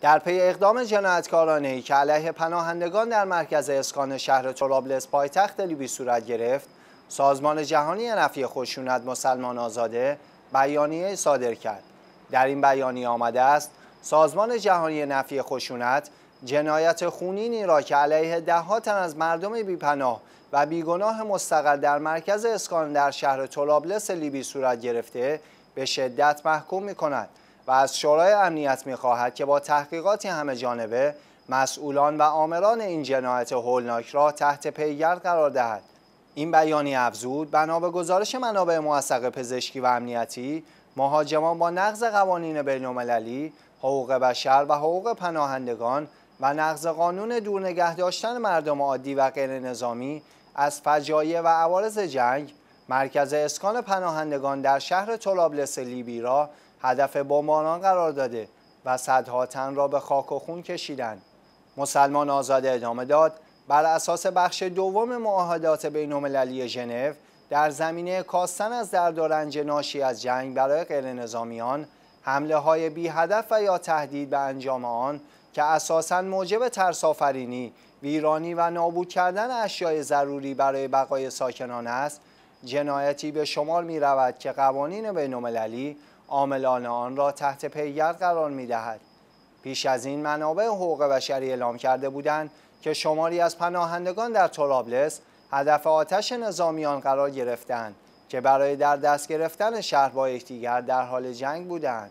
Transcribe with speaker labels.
Speaker 1: در پی اقدام جنایتکارانه که علیه پناهندگان در مرکز اسکان شهر ترابلس پایتخت لیبی صورت گرفت سازمان جهانی نفی خشونت مسلمان آزاده بیانیه صادر کرد در این بیانیه آمده است سازمان جهانی نفی خشونت جنایت خونینی را که علیه دهها تن از مردم بیپناه و بیگناه مستقر در مرکز اسکان در شهر ترابلس لیبی صورت گرفته به شدت محکوم می کند و از شورای امنیت میخواهد که با تحقیقاتی همه جانبه مسئولان و آمران این جنایت هولناک را تحت پیگرد قرار دهد این بیانیه افزود بنا به گزارش منابع موثق پزشکی و امنیتی مهاجمان با نقض قوانین بین‌المللی، حقوق بشر و حقوق پناهندگان و نقض قانون دور نگه داشتن مردم عادی و غیر نظامی از فجایع و عوارض جنگ مرکز اسکان پناهندگان در شهر تولابلس لیبی را هدف بمباران قرار داده و صدها تن را به خاک و خون کشیدن. مسلمان آزاد ادامه داد بر اساس بخش دوم معاهدات المللی ژنو در زمینه کاستن از درد و رنج ناشی از جنگ برای نظامیان حمله های بی هدف و یا تهدید به انجام آن که اساساً موجب ترسافرینی، ویرانی و نابود کردن اشیاء ضروری برای بقای ساکنان است جنایتی به شمار می رود که قوانین بین المللی عاملان آن را تحت پیگرد قرار می دهد. پیش از این منابع حقوق بشری اعلام کرده بودند که شماری از پناهندگان در ترابلس هدف آتش نظامیان قرار گرفتند که برای در دست گرفتن شهر با یکدیگر در حال جنگ بودند.